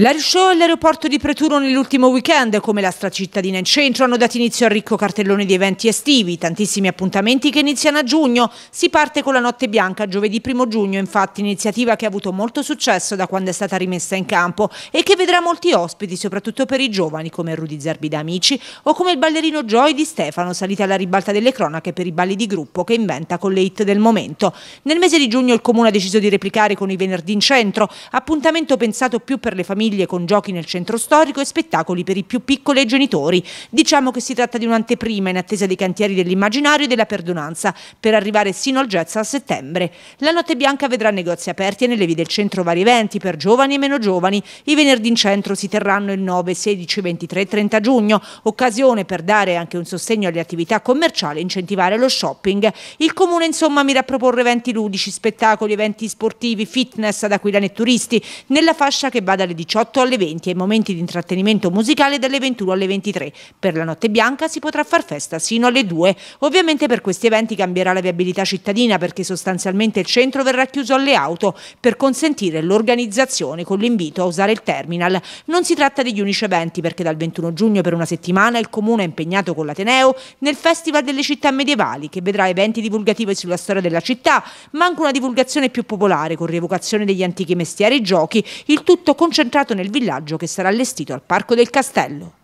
L'air show e l'aeroporto di Preturo nell'ultimo weekend, come la stracittadina in centro, hanno dato inizio al ricco cartellone di eventi estivi, tantissimi appuntamenti che iniziano a giugno. Si parte con la Notte Bianca, giovedì 1 giugno, infatti, iniziativa che ha avuto molto successo da quando è stata rimessa in campo e che vedrà molti ospiti, soprattutto per i giovani, come Rudy Zerbi da Amici o come il ballerino Joy di Stefano, salita alla ribalta delle cronache per i balli di gruppo che inventa con le hit del momento. Nel mese di giugno il Comune ha deciso di replicare con i venerdì in centro, appuntamento pensato più per le famiglie famiglie con giochi nel centro storico e spettacoli per i più piccoli e genitori. Diciamo che si tratta di un'anteprima in attesa dei cantieri dell'immaginario e della perdonanza, per arrivare sino al jazz a settembre. La Notte Bianca vedrà negozi aperti e nelle vie del centro vari eventi per giovani e meno giovani. I venerdì in centro si terranno il 9, 16, 23 e 30 giugno, occasione per dare anche un sostegno alle attività commerciali e incentivare lo shopping. Il comune insomma mira a proporre eventi ludici, spettacoli, eventi sportivi, fitness ad aquilani e turisti, nella fascia che va dalle 18 18 alle 20 e momenti di intrattenimento musicale dalle 21 alle 23. Per la notte bianca si potrà far festa sino alle 2. Ovviamente per questi eventi cambierà la viabilità cittadina perché sostanzialmente il centro verrà chiuso alle auto per consentire l'organizzazione con l'invito a usare il terminal. Non si tratta degli unici eventi perché dal 21 giugno per una settimana il comune è impegnato con l'Ateneo nel Festival delle città medievali che vedrà eventi divulgativi sulla storia della città ma anche una divulgazione più popolare con rievocazione degli antichi mestieri e giochi, il tutto concentrato realizzato nel villaggio che sarà allestito al Parco del Castello.